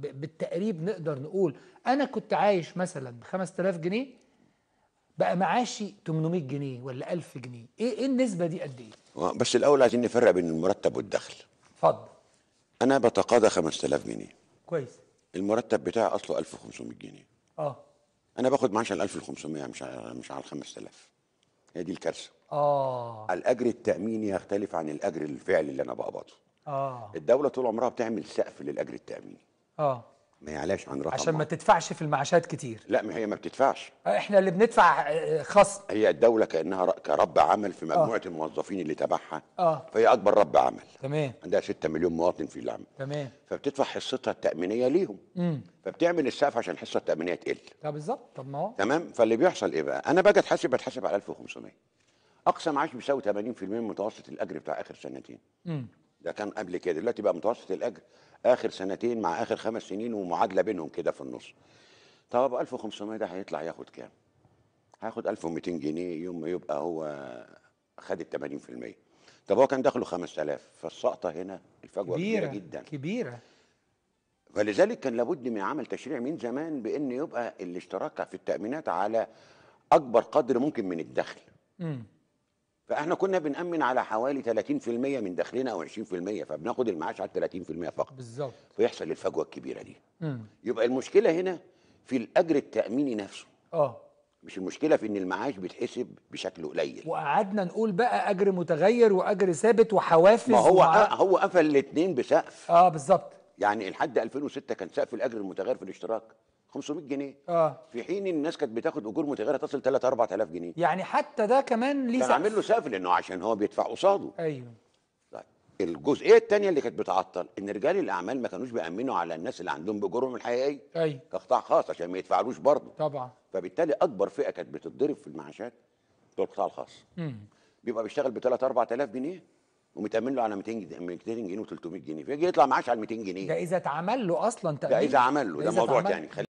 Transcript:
بالتقريب نقدر نقول انا كنت عايش مثلا ب 5000 جنيه بقى معاشي 800 جنيه ولا 1000 جنيه ايه ايه النسبه دي قد ايه آه، بس الاول عايزين نفرق بين المرتب والدخل اتفضل انا بتقاضى 5000 جنيه كويس المرتب بتاعي اصله 1500 جنيه اه انا باخد معاش على 1500 مش على مش على 5000 هي دي الكارثه اه الاجر التاميني يختلف عن الاجر الفعلي اللي انا بقبضه اه الدوله طول عمرها بتعمل سقف للاجر التاميني اه ما يعلاش عن رقم عشان ما تدفعش في المعاشات كتير لا ما هي ما بتدفعش احنا اللي بندفع آه، خصم هي الدوله كانها كرب عمل في مجموعه أوه. الموظفين اللي تبعها اه فهي اكبر رب عمل تمام عندها 6 مليون مواطن في العمل تمام فبتدفع حصتها التامينيه ليهم امم فبتعمل السقف عشان الحصه التامينيه تقل لا آه، بالظبط طب ما هو تمام فاللي بيحصل ايه بقى انا باجي اتحاسب بتحاسب على 1500 اقصى معاش بيساوي 80% من متوسط الاجر بتاع اخر سنتين امم ده كان قبل كده دلوقتي بقى متوسط الاجر اخر سنتين مع اخر خمس سنين ومعادله بينهم كده في النص طب 1500 ده هيطلع ياخد كام؟ هياخد 1200 جنيه يوم ما يبقى هو خد ال 80% طب هو كان دخله 5000 فالسقطه هنا الفجوه كبيره, جدا كبيره فلذلك كان لابد من عمل تشريع من زمان بان يبقى الاشتراك في التامينات على اكبر قدر ممكن من الدخل. امم فاحنا كنا بنامن على حوالي 30% من دخلنا او 20% فبناخد المعاش على 30% فقط بالظبط فيحصل الفجوه الكبيره دي مم. يبقى المشكله هنا في الاجر التاميني نفسه اه مش المشكله في ان المعاش بيتحسب بشكل قليل وقعدنا نقول بقى اجر متغير واجر ثابت وحوافز ما هو ومع... آه، هو قفل الاثنين بسقف اه بالظبط يعني لحد 2006 كان سقف الاجر المتغير في الاشتراك 500 جنيه اه في حين الناس كانت بتاخد اجور متغيره تصل 3 4000 جنيه يعني حتى ده كمان ليه كان عامل له سقف لانه عشان هو بيدفع قصاده ايوه طيب الجزئيه الثانيه اللي كانت بتعطل ان رجال الاعمال ما كانوش بيامنوا على الناس اللي عندهم باجورهم الحقيقيه ايوه كقطاع خاص عشان ما يدفعلوش برضه طبعا فبالتالي اكبر فئه كانت بتتضرب في المعاشات بتوع القطاع الخاص امم بيبقى بيشتغل ب 3 4000 جنيه ومتامن له على 200 جنيه 200 جنيه و300 جنيه فيجي يطلع معاش على 200 جنيه ده اذا اتعمل له اصلا تامين ده اذا عمل له ده موضوع ثاني